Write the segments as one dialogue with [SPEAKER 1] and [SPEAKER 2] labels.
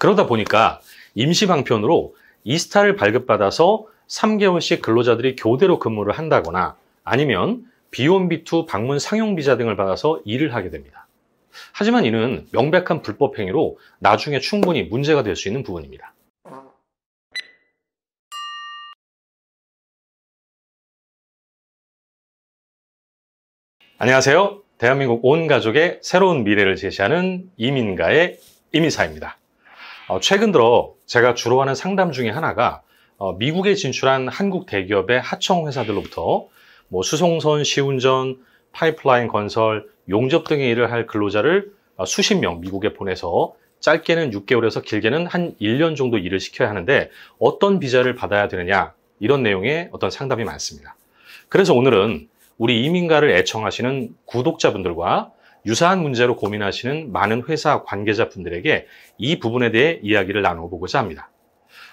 [SPEAKER 1] 그러다 보니까 임시방편으로 이스타를 발급받아서 3개월씩 근로자들이 교대로 근무를 한다거나 아니면 B1, B2 방문 상용 비자 등을 받아서 일을 하게 됩니다. 하지만 이는 명백한 불법 행위로 나중에 충분히 문제가 될 수 있는 부분입니다. 안녕하세요. 대한민국 온 가족의 새로운 미래를 제시하는 이민가의 이민사입니다. 어, 최근 들어 제가 주로 하는 상담 중에 하나가 어, 미국에 진출한 한국 대기업의 하청 회사들로부터 뭐 수송선 시운전, 파이프라인 건설, 용접 등의 일을 할 근로자를 어, 수십 명 미국에 보내서 짧게는 6개월에서 길게는 한 1년 정도 일을 시켜야 하는데 어떤 비자를 받아야 되느냐 이런 내용의 어떤 상담이 많습니다. 그래서 오늘은 우리 이민가를 애청하시는 구독자분들과 유사한 문제로 고민하시는 많은 회사 관계자분들에게 이 부분에 대해 이야기를 나눠보고자 합니다.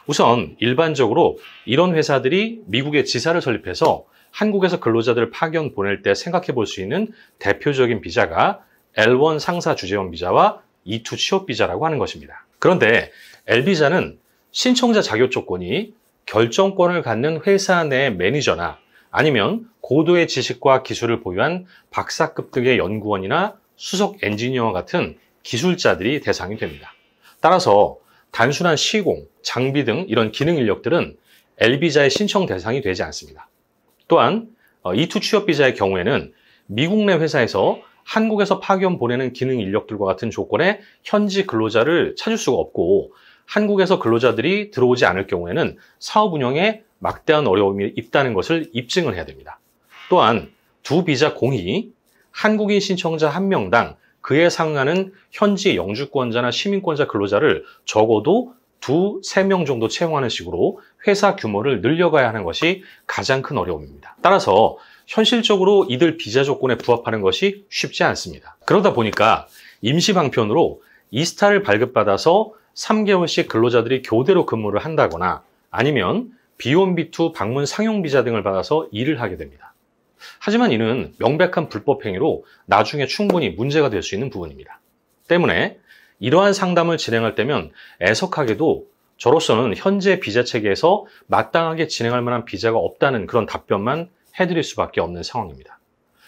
[SPEAKER 1] 우선 일반적으로 이런 회사들이 미국에 지사를 설립해서 한국에서 근로자들을 파견 보낼 때 생각해 볼 수 있는 대표적인 비자가 L1 상사 주재원 비자와 E2 취업 비자라고 하는 것입니다. 그런데 L 비자는 신청자 자격 조건이 결정권을 갖는 회사 내 매니저나 아니면 고도의 지식과 기술을 보유한 박사급 등의 연구원이나 수석 엔지니어와 같은 기술자들이 대상이 됩니다. 따라서 단순한 시공, 장비 등 이런 기능 인력들은 엘비자의 신청 대상이 되지 않습니다. 또한 E2 어, 취업 비자의 경우에는 미국 내 회사에서 한국에서 파견 보내는 기능 인력들과 같은 조건에 현지 근로자를 찾을 수가 없고 한국에서 근로자들이 들어오지 않을 경우에는 사업 운영에 막대한 어려움이 있다는 것을 입증을 해야 됩니다. 또한 두 비자 공이 한국인 신청자 한 명당 그에 상응하는 현지 영주권자나 시민권자 근로자를 적어도 두, 세 명 정도 채용하는 식으로 회사 규모를 늘려가야 하는 것이 가장 큰 어려움입니다. 따라서 현실적으로 이들 비자 조건에 부합하는 것이 쉽지 않습니다. 그러다 보니까 임시 방편으로 이스타를 발급받아서 3개월씩 근로자들이 교대로 근무를 한다거나 아니면 B1, B2 방문 상용 비자 등을 받아서 일을 하게 됩니다. 하지만 이는 명백한 불법 행위로 나중에 충분히 문제가 될 수 있는 부분입니다. 때문에 이러한 상담을 진행할 때면 애석하게도 저로서는 현재 비자 체계에서 마땅하게 진행할 만한 비자가 없다는 그런 답변만 해드릴 수밖에 없는 상황입니다.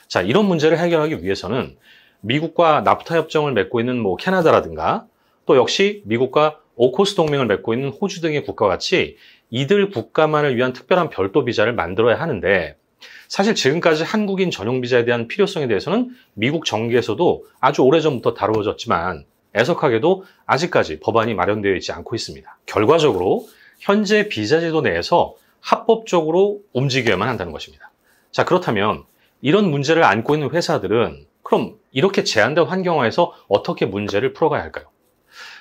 [SPEAKER 1] 자, 이런 문제를 해결하기 위해서는 미국과 나프타 협정을 맺고 있는 뭐 캐나다라든가 또 역시 미국과 오코스 동맹을 맺고 있는 호주 등의 국가 같이 이들 국가만을 위한 특별한 별도 비자를 만들어야 하는데 사실 지금까지 한국인 전용 비자에 대한 필요성에 대해서는 미국 정계에서도 아주 오래전부터 다루어졌지만 애석하게도 아직까지 법안이 마련되어 있지 않고 있습니다. 결과적으로 현재 비자제도 내에서 합법적으로 움직여야만 한다는 것입니다. 자, 그렇다면 이런 문제를 안고 있는 회사들은 그럼 이렇게 제한된 환경화에서 어떻게 문제를 풀어가야 할까요?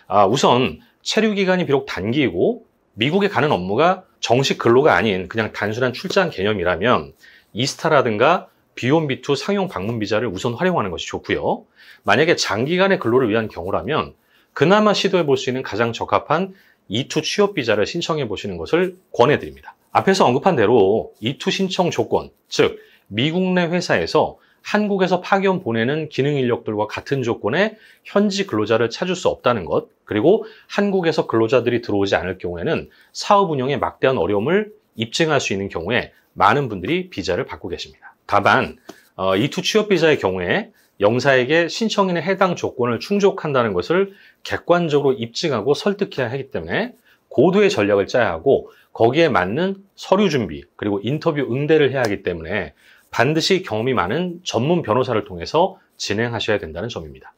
[SPEAKER 1] 아, 우선 체류 기간이 비록 단기이고 미국에 가는 업무가 정식 근로가 아닌 그냥 단순한 출장 개념이라면 이스타라든가 B1B2 상용 방문 비자를 우선 활용하는 것이 좋고요. 만약에 장기간의 근로를 위한 경우라면 그나마 시도해 볼 수 있는 가장 적합한 E2 취업 비자를 신청해 보시는 것을 권해 드립니다. 앞에서 언급한 대로 E2 신청 조건, 즉 미국 내 회사에서 한국에서 파견 보내는 기능 인력들과 같은 조건에 현지 근로자를 찾을 수 없다는 것, 그리고 한국에서 근로자들이 들어오지 않을 경우에는 사업 운영에 막대한 어려움을 입증할 수 있는 경우에 많은 분들이 비자를 받고 계십니다. 다만 어, E2 취업 비자의 경우에 영사에게 신청인의 해당 조건을 충족한다는 것을 객관적으로 입증하고 설득해야 하기 때문에 고도의 전략을 짜야 하고 거기에 맞는 서류 준비 그리고 인터뷰 응대를 해야 하기 때문에 반드시 경험이 많은 전문 변호사를 통해서 진행하셔야 된다는 점입니다.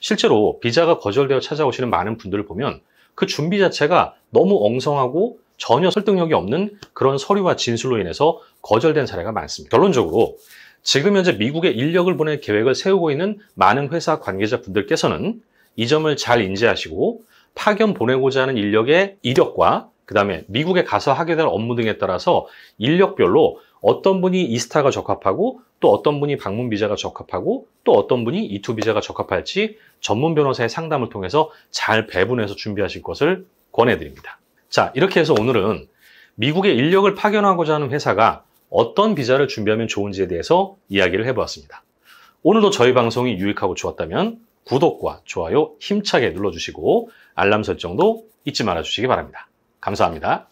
[SPEAKER 1] 실제로 비자가 거절되어 찾아오시는 많은 분들을 보면 그 준비 자체가 너무 엉성하고 전혀 설득력이 없는 그런 서류와 진술로 인해서 거절된 사례가 많습니다. 결론적으로 지금 현재 미국에 인력을 보낼 계획을 세우고 있는 많은 회사 관계자분들께서는 이 점을 잘 인지하시고 파견 보내고자 하는 인력의 이력과 그 다음에 미국에 가서 하게 될 업무 등에 따라서 인력별로 어떤 분이 이스타가 적합하고 또 어떤 분이 방문 비자가 적합하고 또 어떤 분이 이투 비자가 적합할지 전문 변호사의 상담을 통해서 잘 배분해서 준비하실 것을 권해드립니다. 자, 이렇게 해서 오늘은 미국의 인력을 파견하고자 하는 회사가 어떤 비자를 준비하면 좋은지에 대해서 이야기를 해보았습니다. 오늘도 저희 방송이 유익하고 좋았다면 구독과 좋아요 힘차게 눌러주시고 알람 설정도 잊지 말아주시기 바랍니다. 감사합니다.